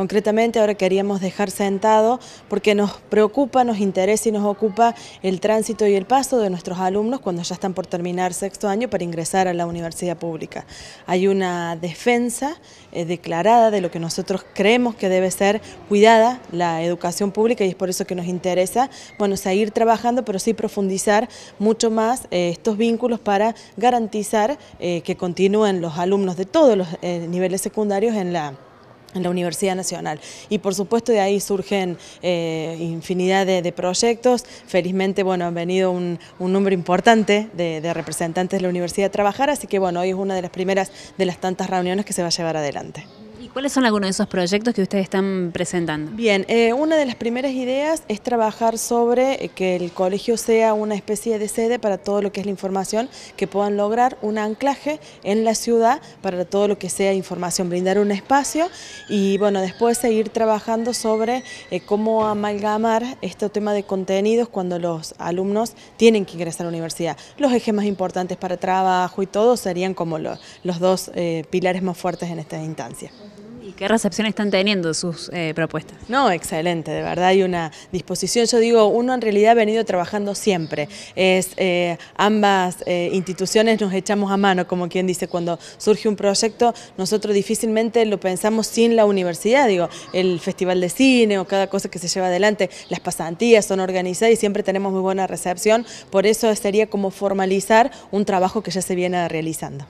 Concretamente ahora queríamos dejar sentado porque nos preocupa, nos interesa y nos ocupa el tránsito y el paso de nuestros alumnos cuando ya están por terminar sexto año para ingresar a la universidad pública. Hay una defensa eh, declarada de lo que nosotros creemos que debe ser cuidada la educación pública y es por eso que nos interesa bueno, seguir trabajando pero sí profundizar mucho más eh, estos vínculos para garantizar eh, que continúen los alumnos de todos los niveles secundarios en la en la Universidad Nacional. Y por supuesto de ahí surgen eh, infinidad de, proyectos. Felizmente, bueno, han venido un, número importante de, de, representantes de la universidad a trabajar, así que bueno, hoy es una de las primeras de las tantas reuniones que se va a llevar adelante. ¿Cuáles son algunos de esos proyectos que ustedes están presentando? Bien, eh, una de las primeras ideas es trabajar sobre eh, que el colegio sea una especie de sede para todo lo que es la información, que puedan lograr un anclaje en la ciudad para todo lo que sea información, brindar un espacio y bueno, después seguir trabajando sobre eh, cómo amalgamar este tema de contenidos cuando los alumnos tienen que ingresar a la universidad. Los ejes más importantes para trabajo y todo serían como los dos pilares más fuertes en esta instancia. ¿Y qué recepción están teniendo sus eh, propuestas? No, excelente, de verdad hay una disposición. Yo digo, uno en realidad ha venido trabajando siempre. Es, eh, ambas eh, instituciones nos echamos a mano, como quien dice, cuando surge un proyecto, nosotros difícilmente lo pensamos sin la universidad, digo, el festival de cine o cada cosa que se lleva adelante, las pasantías son organizadas y siempre tenemos muy buena recepción, por eso sería como formalizar un trabajo que ya se viene realizando.